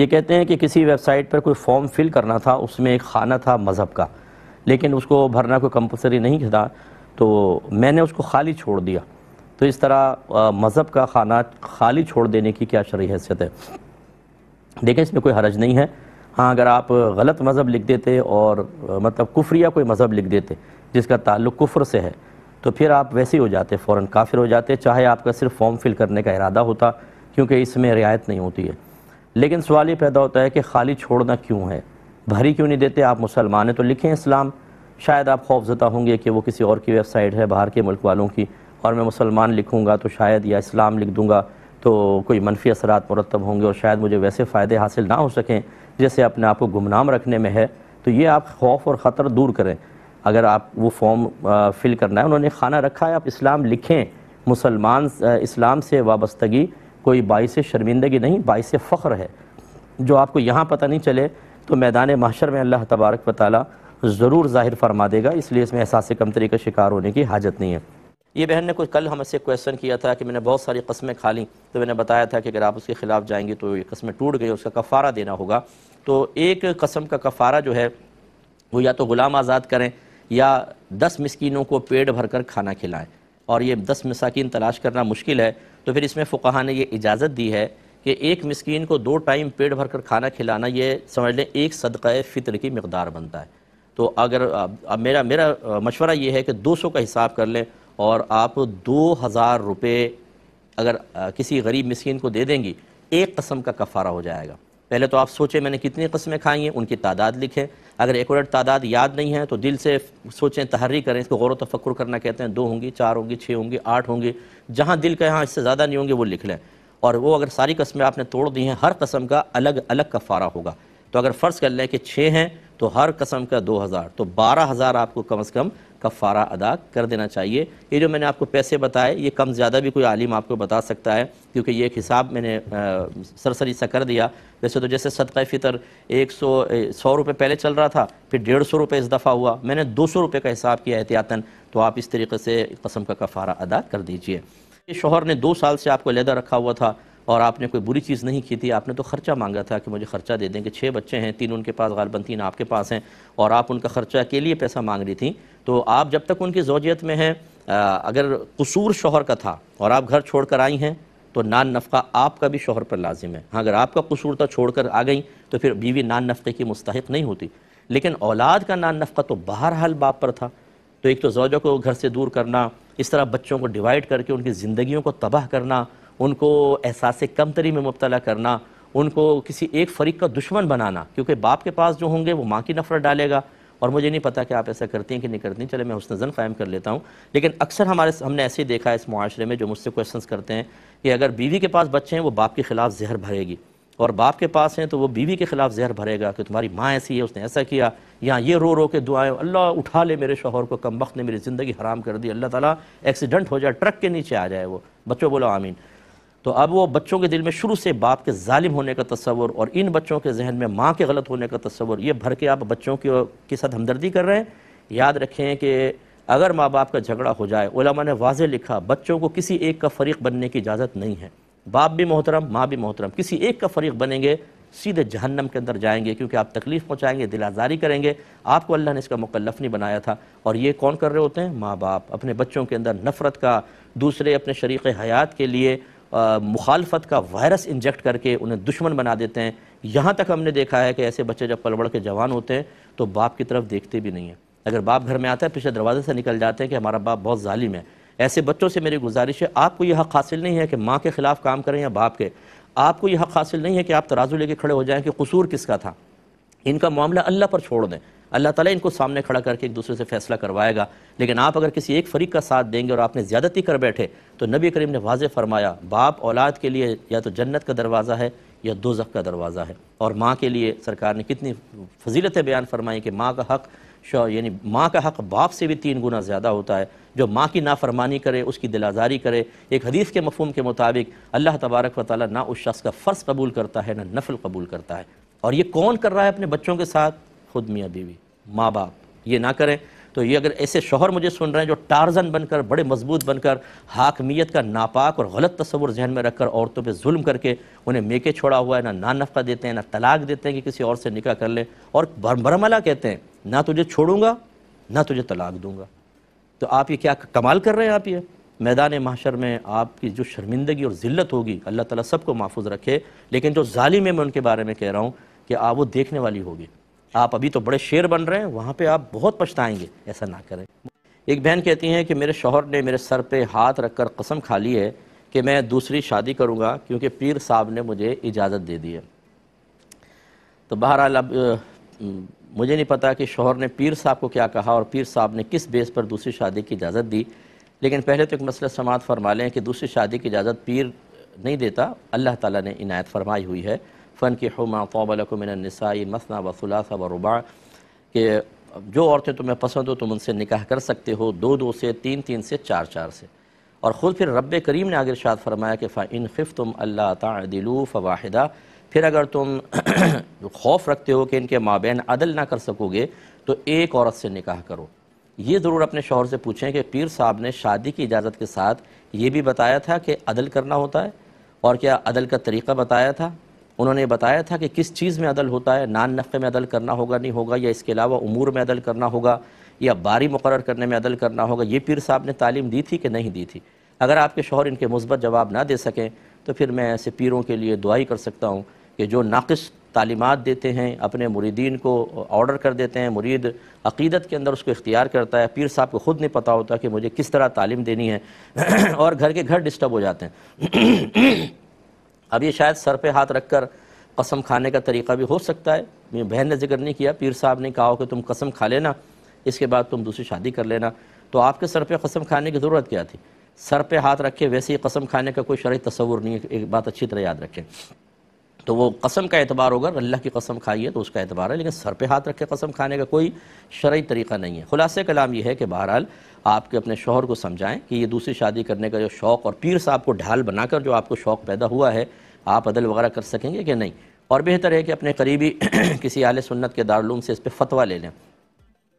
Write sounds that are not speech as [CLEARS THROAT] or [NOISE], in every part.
ये कहते हैं कि किसी वेबसाइट पर कोई फॉर्म फिल करना था उसमें एक खाना था मज़हब का लेकिन उसको भरना कोई कंपलसरी नहीं था तो मैंने उसको खाली छोड़ दिया तो इस तरह मज़हब का खाना खाली छोड़ देने की क्या शरी हैसियत है देखें इसमें कोई हरज नहीं है हाँ अगर आप गलत मज़हब लिख देते और मतलब कुफरिया कोई मज़हब लिख देते जिसका ताल्लुक़ कुफर से है तो फिर आप वैसे ही हो जाते फ़ौर काफिर हो जाते चाहे आपका सिर्फ फॉर्म फिल करने का इरादा होता क्योंकि इसमें रियायत नहीं होती है लेकिन सवाल ये पैदा होता है कि खाली छोड़ना क्यों है भरी क्यों नहीं देते आप मुसलमान हैं तो लिखें इस्लाम शायद आप खौफजदा होंगे कि वो किसी और की वेबसाइट है बाहर के मुल्क वालों की और मैं मुसलमान लिखूँगा तो शायद या इस्लाम लिख दूँगा तो कोई मनफी असरात मरतब होंगे और शायद मुझे वैसे फ़ायदे हासिल ना हो सकें जैसे अपने आप को गुमनाम रखने में है तो ये आप खौफ और ख़तर दूर करें अगर आप वो फॉर्म फ़िल करना है उन्होंने खाना रखा है आप इस्लाम लिखें मुसलमान इस्लाम से वाबस्तगी कोई बाईस शर्मिंदगी नहीं बाईस फ़ख्र है जो आपको यहाँ पता नहीं चले तो मैदान माशर में अल्लाह तबारक वाली ज़रूर ज़ाहिर फरमा देगा इसलिए इसमें एहसास कमतरी का शिकार होने की हाजत नहीं है ये बहन ने कुछ कल हमसे क्वेश्चन किया था कि मैंने बहुत सारी कस्में खा ली तो मैंने बताया था कि अगर आप उसके ख़िलाफ़ जाएंगे तो ये कस्में टूट गई उसका कफ़ारा देना होगा तो एक कसम का कफ़ारा जो है वो या तो ग़ुलाम आज़ाद करें या दस मस्किनों को पेट भरकर खाना खिलाएं और ये दस मसाकिन तलाश करना मुश्किल है तो फिर इसमें फ़ुकाहा ने ये इजाज़त दी है कि एक मस्किन को दो टाइम पेट भर कर खाना खिलाना ये समझ लें एक सदक़ फ़ितर की मकदार बनता है तो अगर अब मेरा मेरा मशवरा ये है कि दो सौ का हिसाब कर लें और आप दो हज़ार रुपये अगर किसी गरीब मस्किन को दे देंगी एक कस्म का कफ़ारा हो जाएगा पहले तो आप सोचें मैंने कितनी कस्में खाई हैं उनकी तादाद लिखें अगर एकोरेट तादाद याद नहीं है तो दिल से सोचें तहरी करें इसको गौर तफक्र करना कहते हैं दो होंगी चार होंगी छः होंगी आठ होंगी जहाँ दिल का यहाँ इससे ज़्यादा नहीं होंगे वो लिख लें और वो अगर सारी कस्में आपने तोड़ दी हैं हर कस्म का अलग अलग कफ़ारा होगा तो अगर फ़र्ज़ कर लें कि छः हैं तो हर कसम का दो हज़ार तो बारह हज़ार आपको कम अज़ कम कफ़ारा अदा कर देना चाहिए ये जो मैंने आपको पैसे बताए ये कम ज़्यादा भी कोई आलिम आपको बता सकता है क्योंकि ये एक हिसाब मैंने आ, सरसरी सा कर दिया वैसे तो जैसे सदका फ़ितर एक सौ सौ रुपये पहले चल रहा था फिर डेढ़ सौ रुपये इस दफ़ा हुआ मैंने दो सौ रुपये का हिसाब किया एहतियातन तो आप इस तरीके से कसम का कफ़ारा अदा कर दीजिए शोहर ने दो साल से आपको लहदा रखा हुआ था और आपने कोई बुरी चीज़ नहीं की थी आपने तो ख़र्चा मांगा था कि मुझे ख़र्चा दे दें कि छः बच्चे हैं तीन उनके पास गालबन तीन आपके पास हैं और आप उनका ख़र्चा के लिए पैसा मांग रही थी तो आप जब तक उनकी जोजियत में हैं अगर कसूर शोहर का था और आप घर छोड़ कर आई हैं तो नान नफ़ा आपका भी शोहर पर लाजिम है हाँ अगर आपका कसूर था छोड़ कर आ गई तो फिर बीवी नान नफ़े की मुस्तक नहीं होती लेकिन औलाद का नान नफ़ा तो बाहर हाल बाप पर था तो एक तो जोजों को घर से दूर करना इस तरह बच्चों को डिवाइड करके उनकी ज़िंदगियों को तबाह करना उनको एहसास कमतरी में मुबतला करना उनको किसी एक फरीक का दुश्मन बनाना क्योंकि बाप के पास जो होंगे वो माँ की नफ़रत डालेगा और मुझे नहीं पता कि आप ऐसा करती हैं कि नहीं करती चले मैं उस जन क़ायम कर लेता हूँ लेकिन अक्सर हमारे हमने ऐसे ही देखा है इस माशरे में जो मुझसे क्वेश्चन करते हैं कि अगर बीवी के पास बच्चे हैं वो बाप के ख़िलाफ़ जहर भरेगी और बाप के पास हैं तो वो बीवी के ख़िलाफ़ जहर भरेगा कि तुम्हारी माँ ऐसी है उसने ऐसा किया यहाँ ये रो रो के दुआएं अल्लाह उठा ले मेरे शोहर को कम वक्त ने मेरी ज़िंदगी हराम कर दी अल्लाह ताला एक्सीडेंट हो जाए ट्रक के नीचे आ जाए वो बच्चों बोलो आमीन तो अब वो बच्चों के दिल में शुरू से बाप के ालिम होने का तस्वर और इन बच्चों के जहन में माँ के गलत होने का तस्वर ये भर के आप बच्चों के साथ हमदर्दी कर रहे हैं याद रखें कि अगर माँ बाप का झगड़ा हो जाए ओलमा ने वाज लिखा बच्चों को किसी एक का फ़रीक बनने की इजाज़त नहीं है बाप भी मोहतरम माँ भी मोहतरम किसी एक का फ़रीक बनेंगे सीधे जहन्नम के अंदर जाएंगे क्योंकि आप तकलीफ़ पहुँचाएंगे आज़ारी करेंगे आपको अल्लाह ने इसका मुकलफ नहीं बनाया था और ये कौन कर रहे होते हैं माँ बाप अपने बच्चों के अंदर नफ़रत का दूसरे अपने शरीक हयात के लिए मुखालफत का वायरस इंजेक्ट करके उन्हें दुश्मन बना देते हैं यहाँ तक हमने देखा है कि ऐसे बच्चे जब पलवड़ के जवान होते हैं तो बाप की तरफ देखते भी नहीं हैं अगर बाप घर में आता है पीछे दरवाजे से निकल जाते हैं कि हमारा बाप बहुत ालिम है ऐसे बच्चों से मेरी गुजारिश है आपको यह हक हासिल नहीं है कि माँ के ख़िलाफ़ काम करें या बाप के आपको यह हक हासिल नहीं है कि आप तराजू लेके खड़े हो जाएं कि कसूर किसका था इनका मामला अल्लाह पर छोड़ दें अल्लाह ताला इनको सामने खड़ा करके एक दूसरे से फैसला करवाएगा लेकिन आप अगर किसी एक फरीक का साथ देंगे और आपने ज़्यादती कर बैठे तो नबी करीम ने वाज फरमाया बाप औलाद के लिए या तो जन्नत का दरवाज़ा है या दो का दरवाज़ा है और माँ के लिए सरकार ने कितनी फजीलतें बयान फरमाई कि माँ का हक़ यानी माँ का हक़ बाप से भी तीन गुना ज़्यादा होता है जो माँ की नाफरमानी करे उसकी दिलाजारी करे एक हदीस के मफहम के मुताबिक अल्लाह तबारक व ताली ना उस शख्स का फ़र्ज़ कबूल करता है ना नफल कबूल करता है और ये कौन कर रहा है अपने बच्चों के साथ खुद मियाँ बीवी माँ बाप ये ना करें तो ये अगर ऐसे शोहर मुझे सुन रहे हैं जो टारजन बनकर बड़े मजबूत बनकर हाकमियत का नापाक और गलत तस्वुर जहन में रखकर औरतों पर जुल्म करके उन्हें मेके छोड़ा हुआ है ना ना नफ़ा देते हैं ना तलाक देते हैं कि किसी और से निकाह कर लें और बरमला कहते हैं ना तुझे छोड़ूंगा ना तुझे तलाक दूंगा तो आप ये क्या कमाल कर रहे हैं आप ये मैदान माशर में आपकी जो शर्मिंदगी और ज़िल्लत होगी अल्लाह ताला सबको महफूज रखे लेकिन जो जालिम है मैं उनके बारे में कह रहा हूँ कि आप वो देखने वाली होगी आप अभी तो बड़े शेर बन रहे हैं वहाँ पे आप बहुत पछताएंगे ऐसा ना करें एक बहन कहती हैं कि मेरे शोहर ने मेरे सर पे हाथ रखकर कसम खा ली है कि मैं दूसरी शादी करूँगा क्योंकि पीर साहब ने मुझे इजाज़त दे दी है तो बहरहाल अब मुझे नहीं पता कि शोहर ने पीर साहब को क्या कहा और पीर साहब ने किस बेस पर दूसरी शादी की इजाज़त दी लेकिन पहले तो एक मसला समात फरमा लें कि दूसरी शादी की इजाज़त पीर नहीं देता अल्लाह ताला ने इनायत फरमाई हुई है फ़न की हमा तोबलकुमिनसाई मसना वसुलासा व के जो औरतें तुम्हें पसंद हो तुम उनसे निकाह कर सकते हो दो दो से तीन तीन से चार चार से और ख़ुद फिर रब करीम ने आगे शाद फरमाया कि फ़ाइन खिफ़ तुम अल्लाह तदिलू फ़वाहिदा फिर अगर तुम [COUGHS] खौफ रखते हो कि इनके माबेन अदल ना कर सकोगे तो एक औरत से निकाह करो ये ज़रूर अपने शोहर से पूछें कि पीर साहब ने शादी की इजाज़त के साथ ये भी बताया था कि अदल करना होता है और क्या अदल का तरीक़ा बताया था उन्होंने बताया था कि किस चीज़ में अदल होता है नान नफ़े में अदल करना होगा नहीं होगा या इसके अलावा उमूर में अदल करना होगा या बारी मुकर करने में अदल करना होगा ये पीर साहब ने तालीम दी थी कि नहीं दी थी अगर आपके शोहर इनके मुस्बत जवाब ना दे सकें तो फिर मैं ऐसे पीरों के लिए दुआई कर सकता हूँ कि जो नाकस तालीमत देते हैं अपने मुरीदीन को ऑर्डर कर देते हैं मुरीद अकीदत के अंदर उसको इख्तियार करता है पीर साहब को ख़ुद नहीं पता होता कि मुझे किस तरह तालीम देनी है [CLEARS THROAT] और घर के घर डिस्टर्ब हो जाते हैं [CLEARS THROAT] अब ये शायद सर पे हाथ रखकर कसम खाने का तरीका भी हो सकता है मेरी बहन ने जिक्र नहीं किया पीर साहब ने कहा हो कि तुम कसम खा लेना इसके बाद तुम दूसरी शादी कर लेना तो आपके सर पे कसम खाने की ज़रूरत क्या थी सर पे हाथ रखे वैसे ही कसम खाने का कोई शर्य तस्वूर नहीं है एक बात अच्छी तरह याद रखें तो वो कसम का एतबार होगा अल्लाह की कसम खाई है तो उसका एतबार है लेकिन सर पे हाथ रखे कसम खाने का कोई शर्य तरीका नहीं है खुलासे कलाम यह है कि बहरहाल आपके अपने शोहर को समझाएं कि ये दूसरी शादी करने का जो शौक़ और पीर साहब को ढाल बनाकर जो आपको शौक़ पैदा हुआ है आप अदल वगैरह कर सकेंगे कि नहीं और बेहतर है कि अपने करीबी [CLEARS THROAT] किसी आल सुन्नत के दारूम से इस पर फतवा ले लें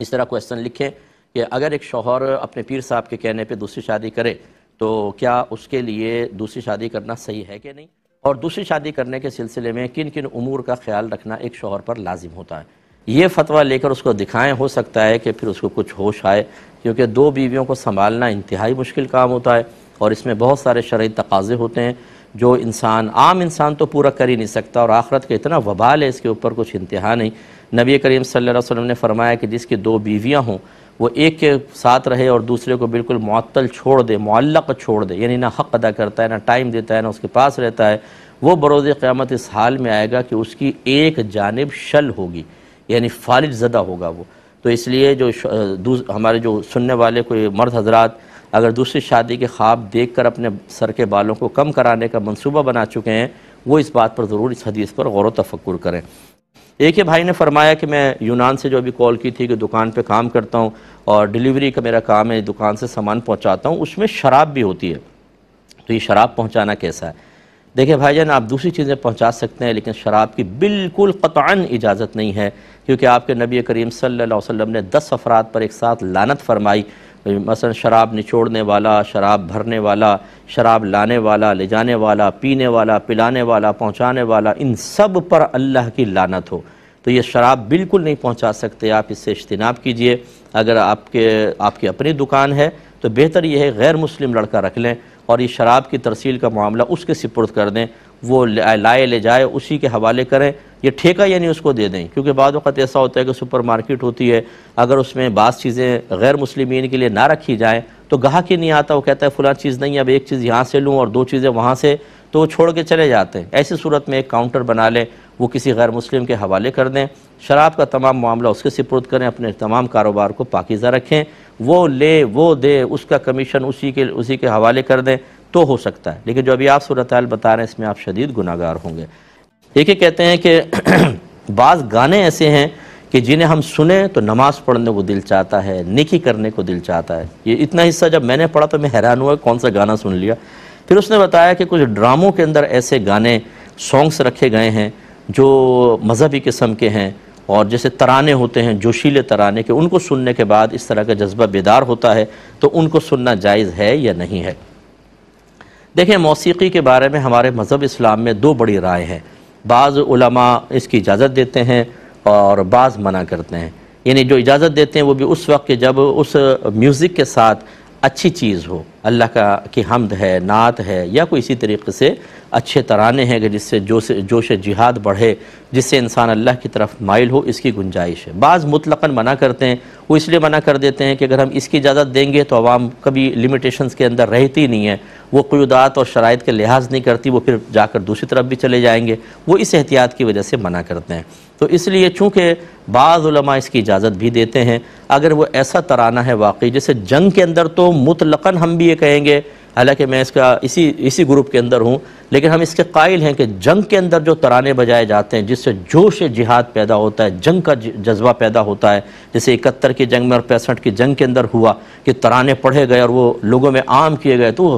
इस तरह क्वेश्चन लिखें कि अगर एक शोहर अपने पीर साहब के कहने पर दूसरी शादी करे तो क्या उसके लिए दूसरी शादी करना सही है कि नहीं और दूसरी शादी करने के सिलसिले में किन किन उमूर का ख्याल रखना एक शोहर पर लाजिम होता है ये फतवा लेकर उसको दिखाएं हो सकता है कि फिर उसको कुछ होश आए क्योंकि दो बीवियों को संभालना इंतहाई मुश्किल काम होता है और इसमें बहुत सारे शर्य तकाजे होते हैं जो इंसान आम इंसान तो पूरा कर ही नहीं सकता और आखरत का इतना वबाल है इसके ऊपर कुछ इंतहा नहीं नबी करीम सल्लल्लाहु अलैहि वसल्लम ने फरमाया कि जिसकी दो बीवियाँ हों वो एक के साथ रहे और दूसरे को बिल्कुल मअतल छोड़ दे मल्लक छोड़ दे यानी ना हक़ अदा करता है ना टाइम देता है ना उसके पास रहता है वो बरोज़ क़्यामत इस हाल में आएगा कि उसकी एक जानब शल होगी यानी फालिज ज़दा होगा वो तो इसलिए जो हमारे जो सुनने वाले कोई मर्द हजरात अगर दूसरी शादी के ख्वाब देख कर अपने सर के बालों को कम कराने का मनसूबा बना चुके हैं वो इस बात पर ज़रूर इस हदीस पर गौर तफक्र करें एक ही भाई ने फरमाया कि मैं यूनान से जो अभी कॉल की थी कि दुकान पे काम करता हूँ और डिलीवरी का मेरा काम है दुकान से सामान पहुँचाता हूँ उसमें शराब भी होती है तो ये शराब पहुँचाना कैसा है देखिए भाईजान आप दूसरी चीज़ें पहुंचा सकते हैं लेकिन शराब की बिल्कुल कतान इजाज़त नहीं है क्योंकि आपके नबी करीम सल्लल्लाहु अलैहि वसल्लम ने दस अफराद पर एक साथ लानत फरमाई मसलन शराब निचोड़ने वाला शराब भरने वाला शराब लाने वाला ले जाने वाला पीने वाला पिलाने वाला पहुँचाने वाला इन सब पर अल्लाह की लानत हो तो ये शराब बिल्कुल नहीं पहुंचा सकते आप इससे इज्तनाब कीजिए अगर आपके आपकी अपनी दुकान है तो बेहतर यह है गैर मुस्लिम लड़का रख लें और ये शराब की तरसील का मामला उसके सिपुरद कर दें वो लाए ले जाए उसी के हवाले करें ये ठेका यानी उसको दे दें क्योंकि बाद वक्त ऐसा होता है कि सुपर मार्केट होती है अगर उसमें बास चीज़ें गैर मुस्लिमीन के लिए ना रखी जाएँ तो गाहक ही नहीं आता वो कहता है फला चीज़ नहीं अब एक चीज़ यहाँ से लूँ और दो चीज़ें वहाँ से तो वो छोड़ के चले जाते हैं ऐसी सूरत में एक काउंटर बना लें वो किसी गैर मुस्लिम के हवाले कर दें शराब का तमाम मामला उसके सिपुरद करें अपने तमाम कारोबार को पाकिज़ा रखें वो ले वो दे उसका कमीशन उसी के उसी के हवाले कर दें तो हो सकता है लेकिन जो अभी आप सूरत बता रहे हैं इसमें आप शदीद गुनागार होंगे देखिए कहते हैं कि [CLEARS THROAT] बाज़ गाने ऐसे हैं कि जिन्हें हम सुने तो नमाज़ पढ़ने को दिल चाहता है निकी करने को दिल चाहता है ये इतना हिस्सा जब मैंने पढ़ा तो मैं हैरान हुआ कौन सा गाना सुन लिया फिर उसने बताया कि कुछ ड्रामों के अंदर ऐसे गाने सॉन्ग्स रखे गए हैं जो मजहबी किस्म के हैं और जैसे तराने होते हैं जोशीले तराने के उनको सुनने के बाद इस तरह का जज्बा बेदार होता है तो उनको सुनना जायज़ है या नहीं है देखें मौसीकी के बारे में हमारे मज़हब इस्लाम में दो बड़ी राय हैं बाज़ इसकी इजाज़त देते हैं और बाज़ मना करते हैं यानी जो इजाज़त देते हैं वो भी उस वक्त के जब उस म्यूज़िक के साथ अच्छी चीज़ हो अल्लाह का की हमद है नात है या कोई इसी तरीके से अच्छे तराने हैं कि जिससे जोश जोश जिहाद बढ़े जिससे इंसान अल्लाह की तरफ माइल हो इसकी गुंजाइश है बाज़ मुतलकन मना करते हैं वो इसलिए मना कर देते हैं कि अगर हम इसकी इजाज़त देंगे तो आवाम कभी लिमिटेशंस के अंदर रहती नहीं है वो क्यूदात और शराइ के लिहाज नहीं करती वो फिर जाकर दूसरी तरफ भी चले जाएँगे वो इस एहतियात की वजह से मना करते हैं तो इसलिए चूँकि बाज़ुलमा इसकी इजाज़त भी देते हैं अगर वो ऐसा तराना है वाकई जैसे जंग के अंदर तो मुतलकन हम भी ये कहेंगे हालांकि मैं इसका इसी इसी ग्रुप के अंदर हूँ लेकिन हम इसके कायल हैं कि जंग के अंदर जो तराने बजाए जाते हैं जिससे जोश जिहाद पैदा होता है जंग का जज्बा पैदा होता है जैसे इकहत्तर की जंग में और पैंसठ की जंग के अंदर हुआ कि तराने पढ़े गए और वो लोगों में आम किए गए तो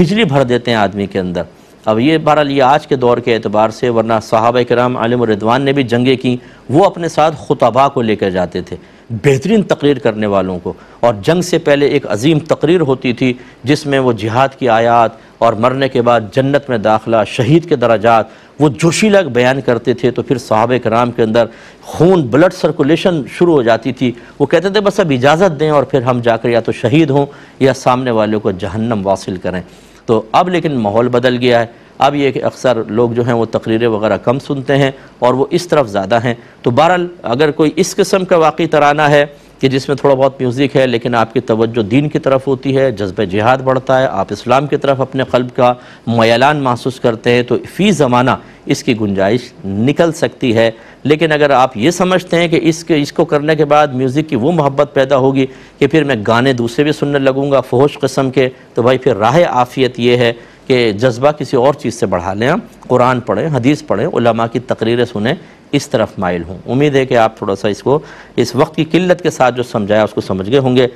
बिजली भर देते हैं आदमी के अंदर अब ये बहरहाल ये आज के दौर के अतबार से वरना साहब कराम आलम रिदवान ने भी जंगें कं वो अपने साथ खुतबा को लेकर जाते थे बेहतरीन तकरीर करने वालों को और जंग से पहले एक अजीम तकरीर होती थी जिसमें वो जिहाद की आयात और मरने के बाद जन्नत में दाखला शहीद के दराजात वो जोशीला बयान करते थे तो फिर साहब कराम के अंदर खून ब्लड सर्कुलेशन शुरू हो जाती थी वो कहते थे बस अब इजाज़त दें और फिर हम जाकर या तो शहीद हों या सामने वाले को जहन्नम वासिल करें तो अब लेकिन माहौल बदल गया है अब ये कि अक्सर लोग जो हैं वो तकरीरें वगैरह कम सुनते हैं और वो इस तरफ ज़्यादा हैं तो बहरहाल अगर कोई इस किस्म का वाकई तराना है कि जिसमें थोड़ा बहुत म्यूज़िक है लेकिन आपकी तवज्जो दीन की तरफ होती है जज्ब जिहाद बढ़ता है आप इस्लाम की तरफ अपने कल्ब का मयलान महसूस करते हैं तो फ़ी ज़माना इसकी गुंजाइश निकल सकती है लेकिन अगर आप ये समझते हैं कि इसके इसको करने के बाद म्यूज़िक की वो मोहब्बत पैदा होगी कि फिर मैं गाने दूसरे भी सुनने लगूँगा फ़ोश कस्म के तो भाई फिर राह आफ़ियत ये है कि जज्बा किसी और चीज़ से बढ़ा लें हाँ, कुरान पढ़ें हदीस पढ़ें उलमा की तकरीरें सुनें इस तरफ माइल हूँ उम्मीद है कि आप थोड़ा सा इसको इस वक्त की किल्लत के साथ जो समझाया उसको समझ गए होंगे